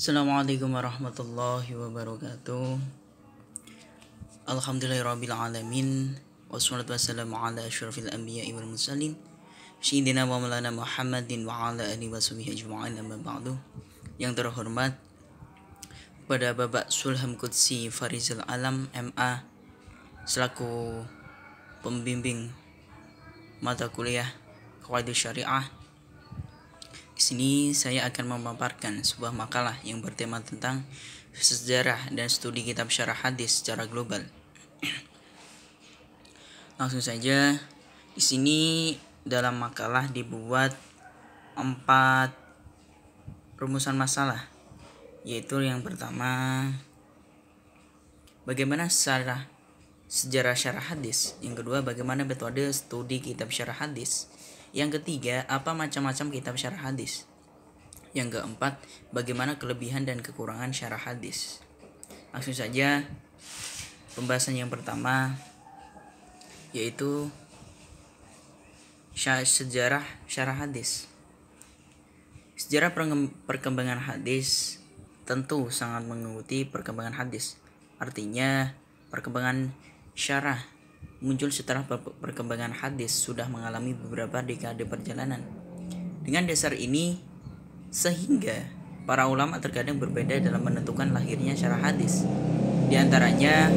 Assalamualaikum warahmatullahi wabarakatuh Alhamdulillahirrabbilalamin Wassalatu wassalamu ala ashrafil anbiya wal mursalin Syidina wa maulana Muhammadin wa ala alihi wa ajma'in amma ba'du Yang terhormat Pada Bapak Sulham Qudsi Farizul Alam MA Selaku pembimbing mata kuliah Kawaidu Syariah di sini saya akan memaparkan sebuah makalah yang bertema tentang sejarah dan studi kitab syarah hadis secara global. Langsung saja, di sini dalam makalah dibuat empat rumusan masalah, yaitu yang pertama bagaimana sejarah sejarah syarah hadis, yang kedua bagaimana metode studi kitab syarah hadis, yang ketiga, apa macam-macam kitab syarah hadis? Yang keempat, bagaimana kelebihan dan kekurangan syarah hadis? Langsung saja pembahasan yang pertama yaitu sejarah syarah hadis. Sejarah perkembangan hadis tentu sangat mengikuti perkembangan hadis. Artinya, perkembangan syarah muncul setelah perkembangan hadis sudah mengalami beberapa dekade perjalanan. Dengan dasar ini, sehingga para ulama terkadang berbeda dalam menentukan lahirnya syarah hadis. Di antaranya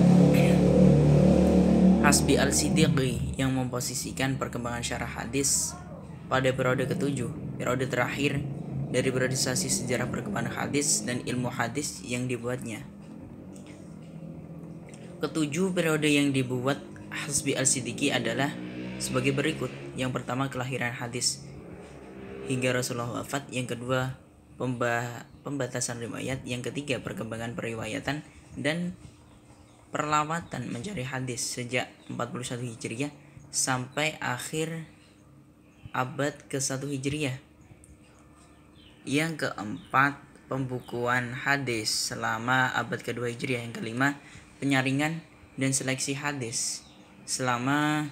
Hasbi al-Siddiqi yang memposisikan perkembangan syarah hadis pada periode ketujuh, periode terakhir dari periodisasi sejarah perkembangan hadis dan ilmu hadis yang dibuatnya. Ketujuh periode yang dibuat Hasbi al-Siddiqi adalah sebagai berikut. Yang pertama kelahiran hadis hingga Rasulullah wafat, yang kedua pembatasan riwayat, yang ketiga perkembangan periwayatan dan perlawatan mencari hadis sejak 41 Hijriah sampai akhir abad ke-1 Hijriah. Yang keempat, pembukuan hadis selama abad ke-2 Hijriah. Yang kelima, penyaringan dan seleksi hadis selama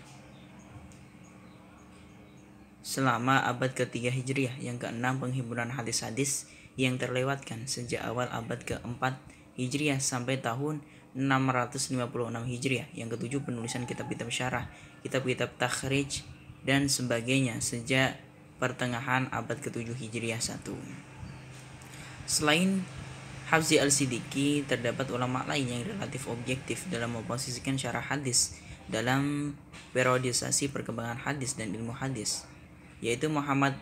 selama abad ketiga Hijriah yang keenam penghiburan hadis-hadis yang terlewatkan sejak awal abad keempat Hijriah sampai tahun 656 Hijriah yang ketujuh penulisan kitab-kitab syarah kitab-kitab takhrij dan sebagainya sejak pertengahan abad ketujuh Hijriah 1 selain Hafzi al-Siddiqi terdapat ulama lain yang relatif objektif dalam memposisikan syarah hadis dalam periodisasi perkembangan hadis dan ilmu hadis, yaitu Muhammad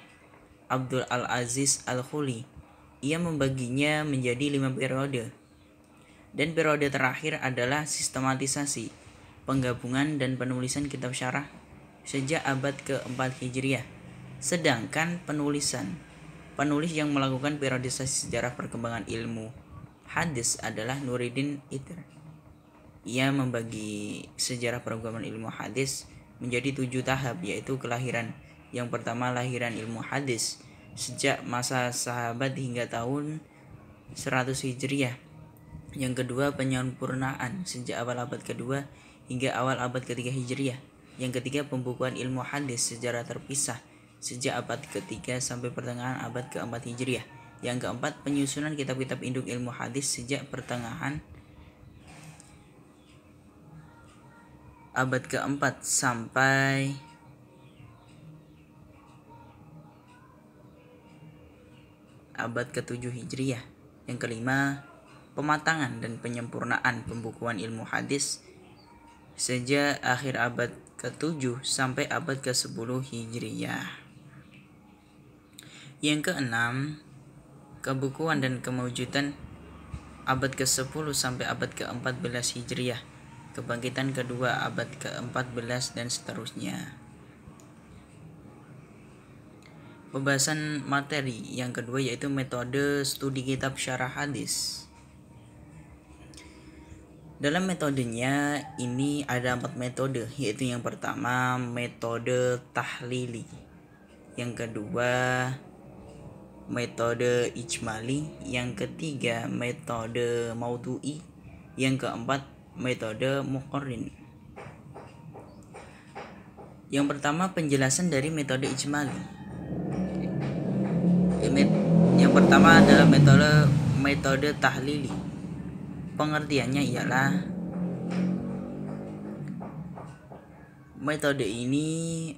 Abdul Al-Aziz Al-Khuli. Ia membaginya menjadi lima periode. Dan periode terakhir adalah sistematisasi, penggabungan dan penulisan kitab syarah sejak abad ke-4 Hijriah. Sedangkan penulisan, penulis yang melakukan periodisasi sejarah perkembangan ilmu hadis adalah Nuridin Itr ia membagi sejarah perkembangan ilmu hadis menjadi tujuh tahap yaitu kelahiran yang pertama lahiran ilmu hadis sejak masa sahabat hingga tahun 100 Hijriah yang kedua penyempurnaan sejak awal abad kedua hingga awal abad ketiga Hijriah yang ketiga pembukuan ilmu hadis sejarah terpisah sejak abad ketiga sampai pertengahan abad keempat Hijriah yang keempat penyusunan kitab-kitab induk ilmu hadis sejak pertengahan abad keempat sampai abad ke-7 Hijriah. Yang kelima, pematangan dan penyempurnaan pembukuan ilmu hadis sejak akhir abad ke-7 sampai abad ke-10 Hijriah. Yang keenam, kebukuan dan kemewujudan abad ke-10 sampai abad ke-14 Hijriah kebangkitan kedua abad ke-14 dan seterusnya. Pembahasan materi yang kedua yaitu metode studi kitab syarah hadis. Dalam metodenya ini ada empat metode yaitu yang pertama metode tahlili, yang kedua metode ijmali, yang ketiga metode maudhu'i, yang keempat metode mukorin. Yang pertama penjelasan dari metode ijmali. Yang pertama adalah metode metode tahlili. Pengertiannya ialah metode ini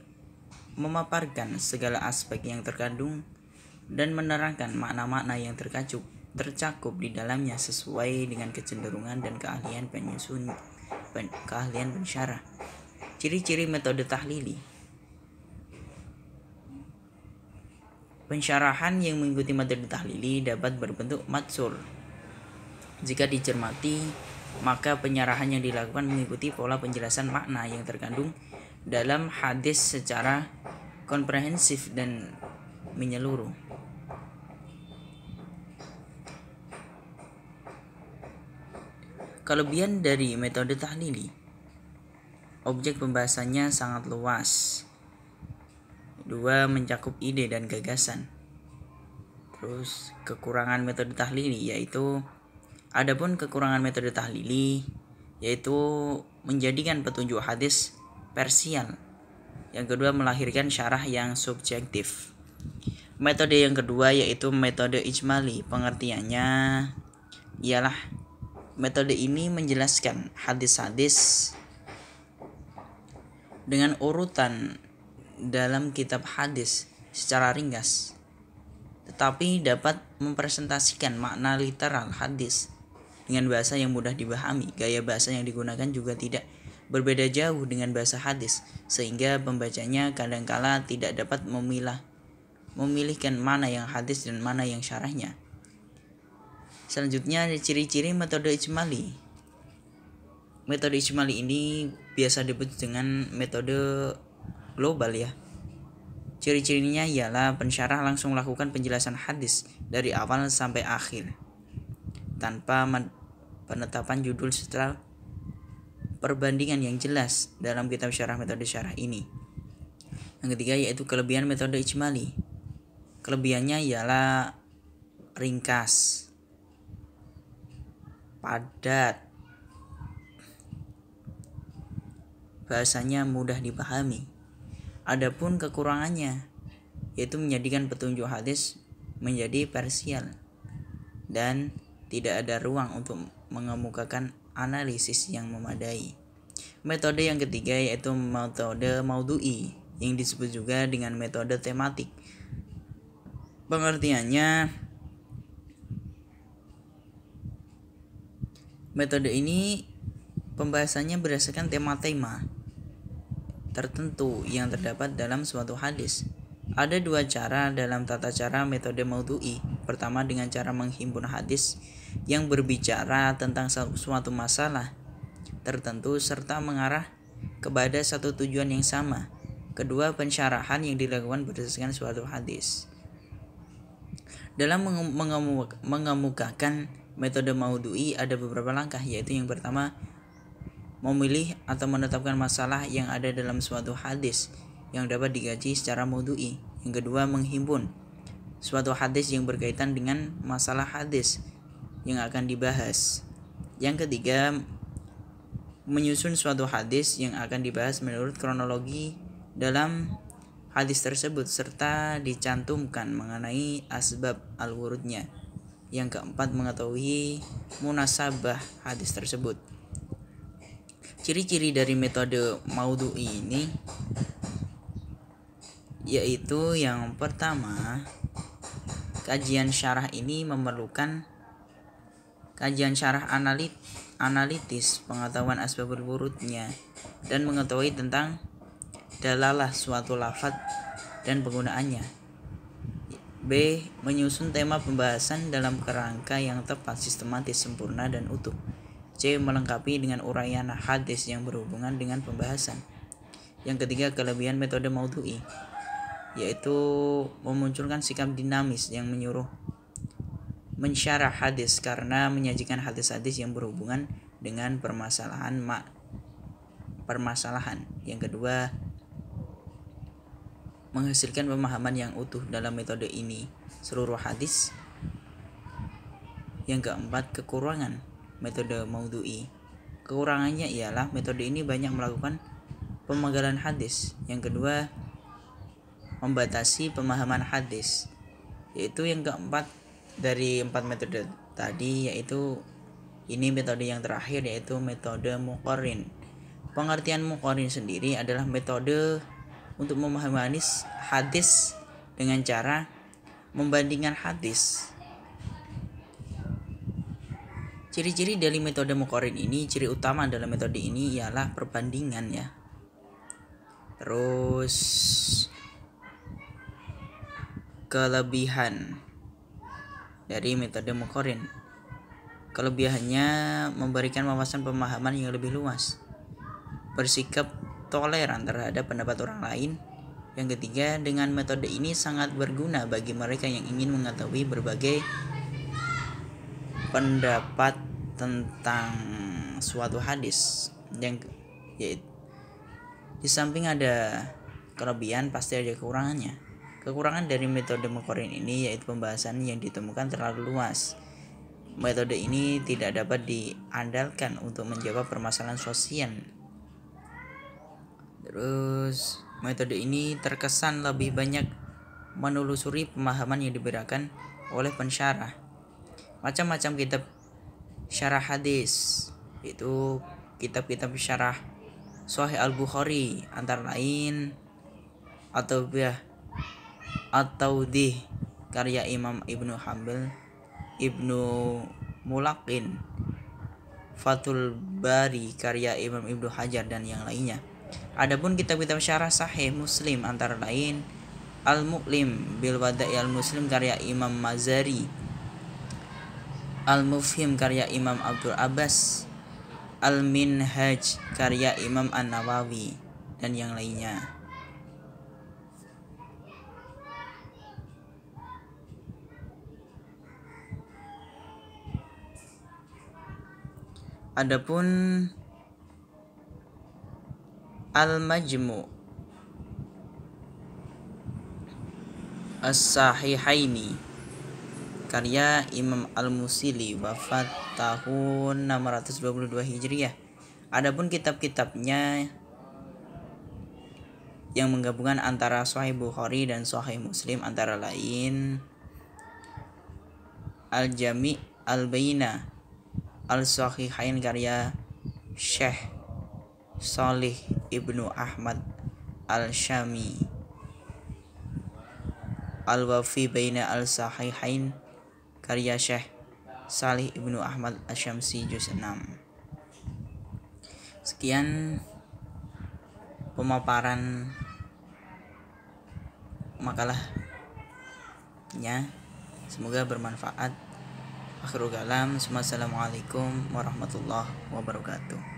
memaparkan segala aspek yang terkandung dan menerangkan makna-makna yang terkacuk tercakup di dalamnya sesuai dengan kecenderungan dan keahlian penyusun pen, keahlian pensyarah. Ciri-ciri metode tahlili. Pensyarahan yang mengikuti metode tahlili dapat berbentuk matsur. Jika dicermati, maka penyarahan yang dilakukan mengikuti pola penjelasan makna yang terkandung dalam hadis secara komprehensif dan menyeluruh. Kelebihan dari metode tahlili Objek pembahasannya sangat luas Dua, mencakup ide dan gagasan Terus kekurangan metode tahlili yaitu Adapun kekurangan metode tahlili yaitu menjadikan petunjuk hadis persial Yang kedua melahirkan syarah yang subjektif Metode yang kedua yaitu metode ijmali Pengertiannya ialah Metode ini menjelaskan hadis-hadis dengan urutan dalam kitab hadis secara ringkas, tetapi dapat mempresentasikan makna literal hadis dengan bahasa yang mudah dibahami. Gaya bahasa yang digunakan juga tidak berbeda jauh dengan bahasa hadis, sehingga pembacanya kadangkala tidak dapat memilah memilihkan mana yang hadis dan mana yang syarahnya. Selanjutnya ada ciri-ciri metode ijmali. Metode ijmali ini biasa disebut dengan metode global ya. Ciri-cirinya ialah pensyarah langsung melakukan penjelasan hadis dari awal sampai akhir tanpa penetapan judul setelah perbandingan yang jelas dalam kitab syarah metode syarah ini. Yang ketiga yaitu kelebihan metode ijmali. Kelebihannya ialah ringkas, padat bahasanya mudah dipahami adapun kekurangannya yaitu menjadikan petunjuk hadis menjadi parsial dan tidak ada ruang untuk mengemukakan analisis yang memadai. Metode yang ketiga yaitu metode maudui yang disebut juga dengan metode tematik. Pengertiannya Metode ini pembahasannya berdasarkan tema-tema tertentu yang terdapat dalam suatu hadis. Ada dua cara dalam tata cara metode maudhu'i. Pertama dengan cara menghimpun hadis yang berbicara tentang suatu masalah tertentu serta mengarah kepada satu tujuan yang sama. Kedua, pensyarahan yang dilakukan berdasarkan suatu hadis. Dalam mengemukakan metode maudui ada beberapa langkah yaitu yang pertama memilih atau menetapkan masalah yang ada dalam suatu hadis yang dapat digaji secara maudui. Yang kedua, menghimpun suatu hadis yang berkaitan dengan masalah hadis yang akan dibahas. Yang ketiga, menyusun suatu hadis yang akan dibahas menurut kronologi dalam hadis tersebut serta dicantumkan mengenai asbab al-wurudnya. Yang keempat mengetahui munasabah hadis tersebut. Ciri-ciri dari metode maudhu ini yaitu yang pertama kajian syarah ini memerlukan kajian syarah analit analitis pengetahuan asbab wurudnya dan mengetahui tentang dalalah suatu lafat dan penggunaannya B. Menyusun tema pembahasan dalam kerangka yang tepat, sistematis, sempurna, dan utuh. C. Melengkapi dengan uraian hadis yang berhubungan dengan pembahasan. Yang ketiga, kelebihan metode maudhu'i, yaitu memunculkan sikap dinamis yang menyuruh mensyarah hadis karena menyajikan hadis-hadis yang berhubungan dengan permasalahan mak permasalahan. Yang kedua, menghasilkan pemahaman yang utuh dalam metode ini seluruh hadis yang keempat kekurangan metode maudhu'i kekurangannya ialah metode ini banyak melakukan pemagalan hadis yang kedua membatasi pemahaman hadis yaitu yang keempat dari empat metode tadi yaitu ini metode yang terakhir yaitu metode mukorin pengertian mukorin sendiri adalah metode untuk memahami hadis dengan cara membandingkan hadis. Ciri-ciri dari metode mukorin ini, ciri utama dalam metode ini ialah perbandingan ya. Terus kelebihan dari metode mukorin. Kelebihannya memberikan wawasan pemahaman yang lebih luas. Bersikap toleran terhadap pendapat orang lain. Yang ketiga, dengan metode ini sangat berguna bagi mereka yang ingin mengetahui berbagai pendapat tentang suatu hadis. Yang yaitu di samping ada kelebihan pasti ada kekurangannya. Kekurangan dari metode Mekorin ini yaitu pembahasan yang ditemukan terlalu luas. Metode ini tidak dapat diandalkan untuk menjawab permasalahan sosial Terus metode ini terkesan lebih banyak menelusuri pemahaman yang diberikan oleh pensyarah. Macam-macam kitab syarah hadis itu kitab-kitab syarah Sahih Al-Bukhari antara lain atau biah atau di karya Imam Ibnu Hambal Ibnu Mulakin Fatul Bari karya Imam Ibnu Hajar dan yang lainnya Adapun kitab-kitab syarah sahih Muslim antara lain Al-Muqlim bil Wada'i Al-Muslim karya Imam Mazari Al-Mufhim karya Imam Abdul Abbas Al-Minhaj karya Imam An-Nawawi dan yang lainnya. Adapun Al-Majmu As-Sahihaini karya Imam Al-Musili wafat tahun 622 Hijriyah. Adapun kitab-kitabnya yang menggabungkan antara Sahih Bukhari dan Sahih Muslim antara lain Al-Jami' Al-Baina Al-Sahihain karya Syekh Salih ibnu Ahmad al-Syami Al-Wafi Baina al-Sahihain karya Syekh Salih ibnu Ahmad al-Syamsi juz 6 Sekian pemaparan makalahnya semoga bermanfaat akhirul kalam wassalamualaikum warahmatullahi wabarakatuh